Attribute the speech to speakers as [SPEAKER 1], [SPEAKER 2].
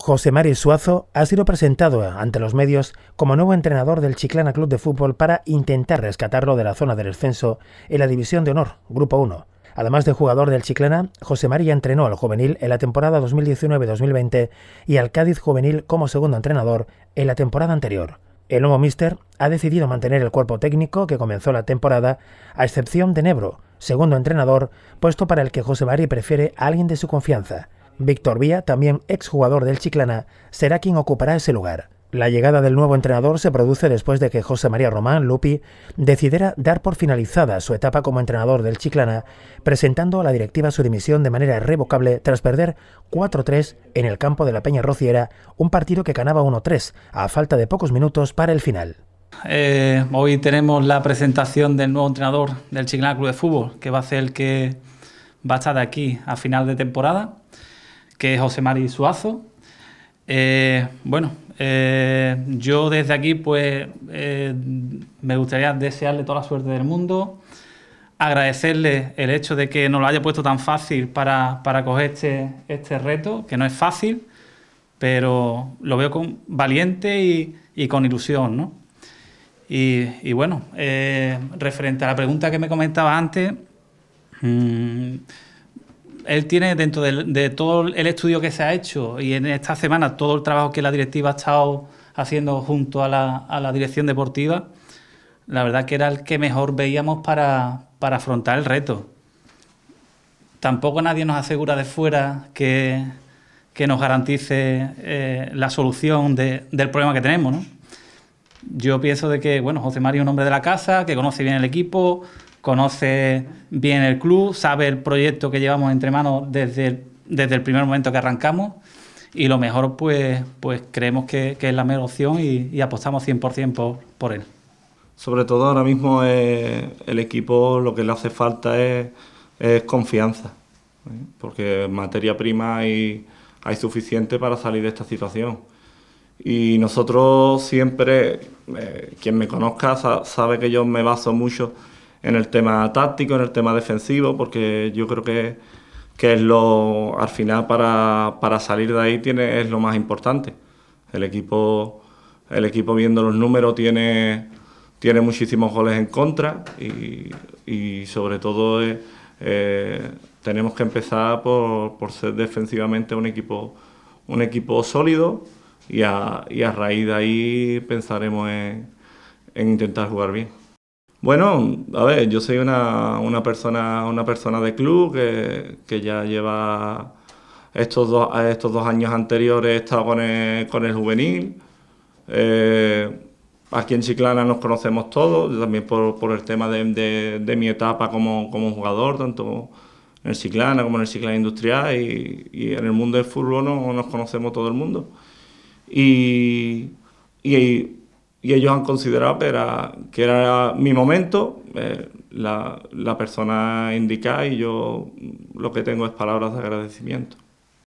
[SPEAKER 1] José Mari Suazo ha sido presentado ante los medios como nuevo entrenador del Chiclana Club de Fútbol para intentar rescatarlo de la zona del descenso en la División de Honor, Grupo 1. Además de jugador del Chiclana, José María entrenó al juvenil en la temporada 2019-2020 y al Cádiz juvenil como segundo entrenador en la temporada anterior. El nuevo míster ha decidido mantener el cuerpo técnico que comenzó la temporada, a excepción de Nebro, segundo entrenador, puesto para el que José María prefiere a alguien de su confianza. Víctor Vía, también exjugador del Chiclana, será quien ocupará ese lugar. La llegada del nuevo entrenador se produce después de que José María Román Lupi decidiera dar por finalizada su etapa como entrenador del Chiclana, presentando a la directiva su dimisión de manera irrevocable tras perder 4-3 en el campo de la Peña Rociera, un partido que ganaba 1-3 a falta de pocos minutos para el final.
[SPEAKER 2] Eh, hoy tenemos la presentación del nuevo entrenador del Chiclana Club de Fútbol, que va a ser el que va a estar de aquí a final de temporada que es José Mari Suazo. Eh, bueno, eh, yo desde aquí pues eh, me gustaría desearle toda la suerte del mundo, agradecerle el hecho de que nos lo haya puesto tan fácil para, para coger este, este reto, que no es fácil, pero lo veo con valiente y, con ilusión, Y, bueno, referente a la pregunta que me comentaba antes, mm, él tiene dentro de, todo el estudio que se ha hecho y en esta semana todo el trabajo que la directiva ha estado haciendo junto a la, dirección deportiva, la verdad que era el que mejor veíamos para, afrontar el reto. Tampoco nadie nos asegura de fuera que, nos garantice eh, la solución del problema que tenemos. Yo pienso de que, bueno, José Mario es un hombre de la casa, que conoce bien el equipo, conoce bien el club, sabe el proyecto que llevamos entre manos desde el, desde el primer momento que arrancamos y lo mejor pues, pues creemos que, es la mejor opción y, apostamos 100% por, él.
[SPEAKER 3] Sobre todo ahora mismo el equipo lo que le hace falta es, confianza, ¿eh? porque materia prima hay, hay suficiente para salir de esta situación. Y nosotros siempre, eh, quien me conozca sabe que yo me baso mucho en el tema táctico, en el tema defensivo, porque yo creo que, es lo, al final para, salir de ahí tiene, es lo más importante. El equipo, el equipo viendo los números tiene, tiene muchísimos goles en contra y, sobre todo eh, eh, tenemos que empezar por, ser defensivamente un equipo, un equipo sólido y a, raíz de ahí pensaremos en intentar jugar bien. Bueno, a ver, yo soy una, persona, una persona de club que, ya lleva estos dos, estos dos años anteriores he estado con el, juvenil. Eh, aquí en Ciclana nos conocemos todos, también por, el tema de, mi etapa como, jugador, tanto en el como en el Chiclana Industrial y, en el mundo del fútbol no, nos conocemos todo el mundo. Y, y y ellos han considerado que era, que era mi momento, eh, la, la persona indicada y yo lo que tengo es palabras de agradecimiento.